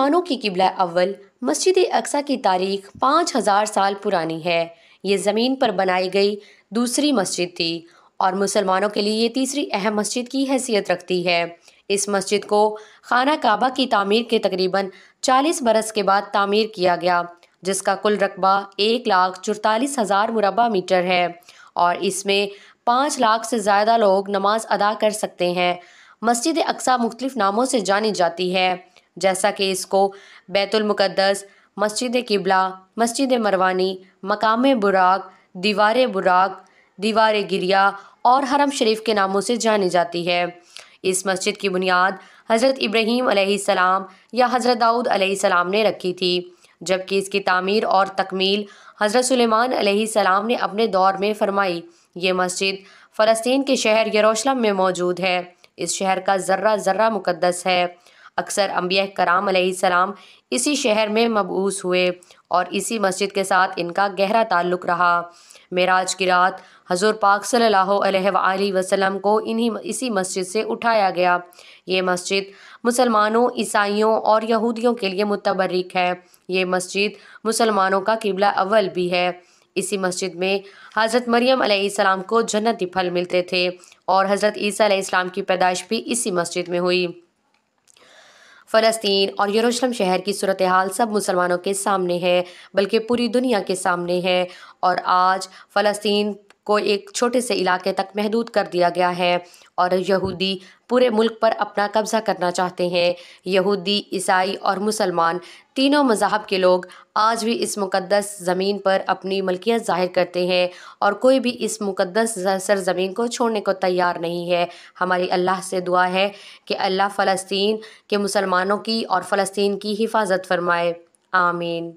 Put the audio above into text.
मुसलमानों की किबला अव्वल मस्जिद अक्सा की तारीख पाँच हज़ार साल पुरानी है ये ज़मीन पर बनाई गई दूसरी मस्जिद थी और मुसलमानों के लिए ये तीसरी अहम मस्जिद की हैसियत रखती है इस मस्जिद को खाना काबा की तामीर के तकरीबन 40 बरस के बाद तामीर किया गया जिसका कुल रकबा एक लाख चौतालीस हज़ार मुरबा मीटर है और इसमें पाँच लाख से ज़्यादा लोग नमाज अदा कर सकते हैं मस्जिद अक्सा मुख्तलिफ नामों से जानी जाती है जैसा कि इसको बैतुलमक़दस मस्जिद किबला मस्जिद मरवानी मकाम बुराक दीवार बुराक दीवार गिरिया और हरम शरीफ के नामों से जानी जाती है इस मस्जिद की बुनियाद हज़रत इब्राहीम सलाम या हज़रत दाऊद सलाम ने रखी थी जबकि इसकी तामीर और तकमील हज़रत सुलेमान सलाम ने अपने दौर में फरमाई ये मस्जिद फ़लस्तीन के शहर यरूशलेम में मौजूद है इस शहर का ज़र्रा ज़र्रा मुकदस है अक्सर अम्बिया कराम सलाम इसी शहर में मबूस हुए और इसी मस्जिद के साथ इनका गहरा ताल्लुक़ रहा मेराज की रात हजूर पाक सल्ला वसलम को इन्हीं इसी मस्जिद से उठाया गया ये मस्जिद मुसलमानों ईसाइयों और यहूदियों के लिए मुतबरक है ये मस्जिद मुसलमानों का किबला अव्वल भी है इसी मस्जिद में हज़रत मरियम सलाम को जन्नती फल मिलते थे और हज़रत ईसा इस्लाम की पैदाइश भी इसी मस्जिद में हुई फ़लस्तीन और यरूशलेम शहर की सूरत हाल सब मुसलमानों के सामने है बल्कि पूरी दुनिया के सामने है और आज फ़लस्तीन को एक छोटे से इलाके तक महदूद कर दिया गया है और यहूदी पूरे मुल्क पर अपना कब्ज़ा करना चाहते हैं यहूदी ईसाई और मुसलमान तीनों मजहब के लोग आज भी इस मुक़दस ज़मीन पर अपनी मलकियत ज़ाहिर करते हैं और कोई भी इस मुक़दस सरज़मीन को छोड़ने को तैयार नहीं है हमारी अल्लाह से दुआ है कि अल्लाह फ़लस्तीन के मुसलमानों की और फ़लस्तीन की हिफाजत फरमाए आमीन